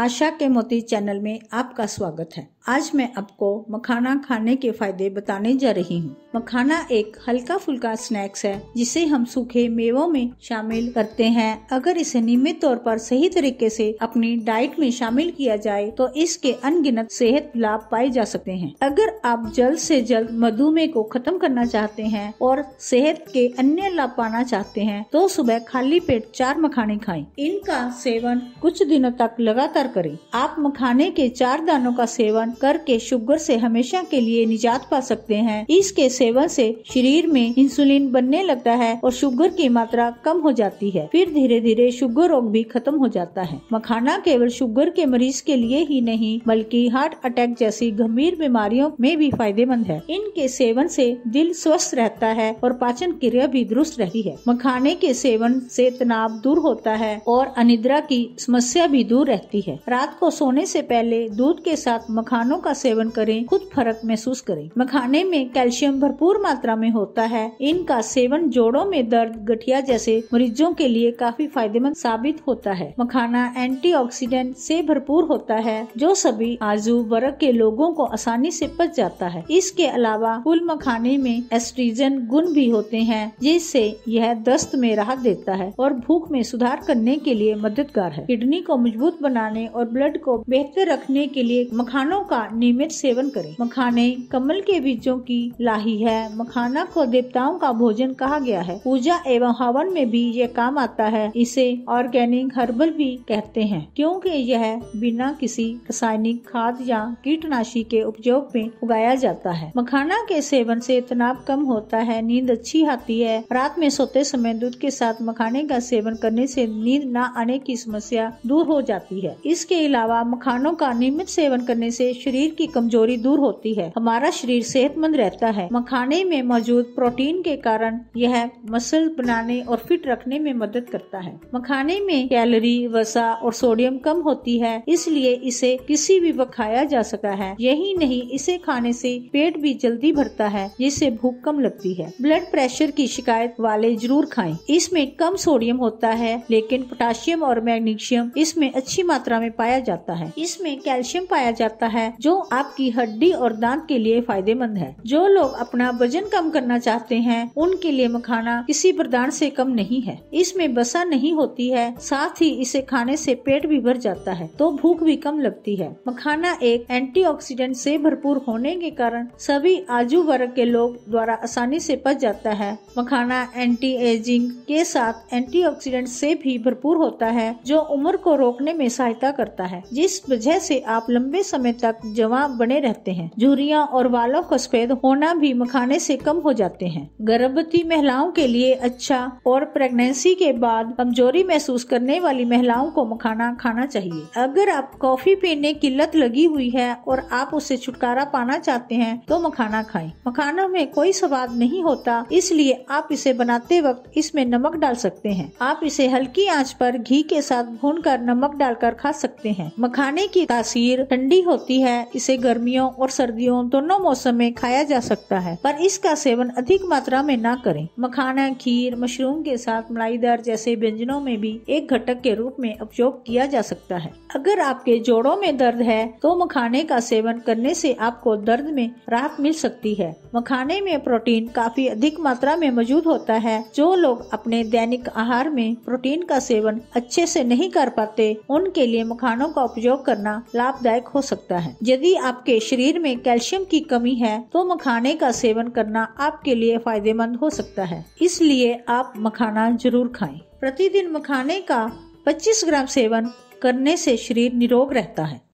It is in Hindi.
आशा के मोती चैनल में आपका स्वागत है आज मैं आपको मखाना खाने के फायदे बताने जा रही हूँ मखाना एक हल्का फुल्का स्नैक्स है जिसे हम सूखे मेवों में शामिल करते हैं अगर इसे नियमित तौर पर सही तरीके से अपनी डाइट में शामिल किया जाए तो इसके अनगिनत सेहत लाभ पाए जा सकते हैं अगर आप जल्द से जल्द मधुमेह को खत्म करना चाहते हैं और सेहत के अन्य लाभ पाना चाहते हैं तो सुबह खाली पेट चार मखाने खाएं। इनका सेवन कुछ दिनों तक लगातार करें आप मखाने के चार दानों का सेवन करके शुगर से हमेशा के लिए निजात पा सकते हैं इसके सेवन से शरीर में इंसुलिन बनने लगता है और शुगर की मात्रा कम हो जाती है फिर धीरे धीरे शुगर रोग भी खत्म हो जाता है मखाना केवल शुगर के मरीज के लिए ही नहीं बल्कि हार्ट अटैक जैसी गंभीर बीमारियों में भी फायदेमंद है इनके सेवन से दिल स्वस्थ रहता है और पाचन क्रिया भी दुरुस्त रहती है मखाने के सेवन से तनाव दूर होता है और अनिद्रा की समस्या भी दूर रहती है रात को सोने से पहले दूध के साथ मखाना मखानों का सेवन करें खुद फर्क महसूस करें मखाने में कैल्शियम भरपूर मात्रा में होता है इनका सेवन जोड़ों में दर्द गठिया जैसे मरीजों के लिए काफी फायदेमंद साबित होता है मखाना एंटीऑक्सीडेंट से भरपूर होता है जो सभी आजू वर्ग के लोगों को आसानी से पच जाता है इसके अलावा कुल मखाने में एस्ट्रीजन गुण भी होते हैं जिससे यह दस्त में राहत देता है और भूख में सुधार करने के लिए मददगार है किडनी को मजबूत बनाने और ब्लड को बेहतर रखने के लिए मखानों का नियमित सेवन करें मखाने कमल के बीजों की लाही है मखाना को देवताओं का भोजन कहा गया है पूजा एवं हवन में भी यह काम आता है इसे ऑर्गेनिक हर्बल भी कहते हैं क्योंकि यह बिना किसी रासायनिक खाद या कीटनाशी के उपयोग में उगाया जाता है मखाना के सेवन से तनाव कम होता है नींद अच्छी आती है रात में सोते समय दूध के साथ मखाने का सेवन करने से नींद न आने की समस्या दूर हो जाती है इसके अलावा मखानों का नियमित सेवन करने से शरीर की कमजोरी दूर होती है हमारा शरीर सेहतमंद रहता है मखाने में मौजूद प्रोटीन के कारण यह मसल बनाने और फिट रखने में मदद करता है मखाने में कैलोरी वसा और सोडियम कम होती है इसलिए इसे किसी भी वक्त खाया जा सकता है यही नहीं इसे खाने से पेट भी जल्दी भरता है जिससे भूख कम लगती है ब्लड प्रेशर की शिकायत वाले जरूर खाएं। इसमें कम सोडियम होता है लेकिन पोटासियम और मैग्नीशियम इसमें अच्छी मात्रा में पाया जाता है इसमें कैल्शियम पाया जाता है जो आपकी हड्डी और दांत के लिए फायदेमंद है जो लोग अपना वजन कम करना चाहते हैं उनके लिए मखाना किसी प्रदान से कम नहीं है इसमें बसा नहीं होती है साथ ही इसे खाने से पेट भी भर जाता है तो भूख भी कम लगती है मखाना एक एंटीऑक्सीडेंट से भरपूर होने के कारण सभी आजू वर्ग के लोग द्वारा आसानी से पच जाता है मखाना एंटी एजिंग के साथ एंटीऑक्सीडेंट से भी भरपूर होता है जो उम्र को रोकने में सहायता करता है जिस वजह से आप लंबे समय तक साथ जवा बने रहते हैं झुरिया और बालों को सफेद होना भी मखाने से कम हो जाते हैं गर्भवती महिलाओं के लिए अच्छा और प्रेगनेंसी के बाद कमजोरी महसूस करने वाली महिलाओं को मखाना खाना चाहिए अगर आप कॉफी पीने की लत लगी हुई है और आप उससे छुटकारा पाना चाहते हैं तो मखाना खाएं। मखाना में कोई स्वाद नहीं होता इसलिए आप इसे बनाते वक्त इसमें नमक डाल सकते हैं आप इसे हल्की आंच पर घी के साथ भून कर नमक डालकर खा सकते हैं मखाने की तासीर ठंडी होती है है इसे गर्मियों और सर्दियों दोनों मौसम में खाया जा सकता है पर इसका सेवन अधिक मात्रा में न करें मखाना खीर मशरूम के साथ मलाईदार जैसे व्यंजनों में भी एक घटक के रूप में उपयोग किया जा सकता है अगर आपके जोड़ों में दर्द है तो मखाने का सेवन करने से आपको दर्द में राहत मिल सकती है मखाने में प्रोटीन काफी अधिक मात्रा में मौजूद होता है जो लोग अपने दैनिक आहार में प्रोटीन का सेवन अच्छे से नहीं कर पाते उनके लिए मखानों का उपयोग करना लाभदायक हो सकता है यदि आपके शरीर में कैल्शियम की कमी है तो मखाने का सेवन करना आपके लिए फायदेमंद हो सकता है इसलिए आप मखाना जरूर खाएं। प्रतिदिन मखाने का 25 ग्राम सेवन करने से शरीर निरोग रहता है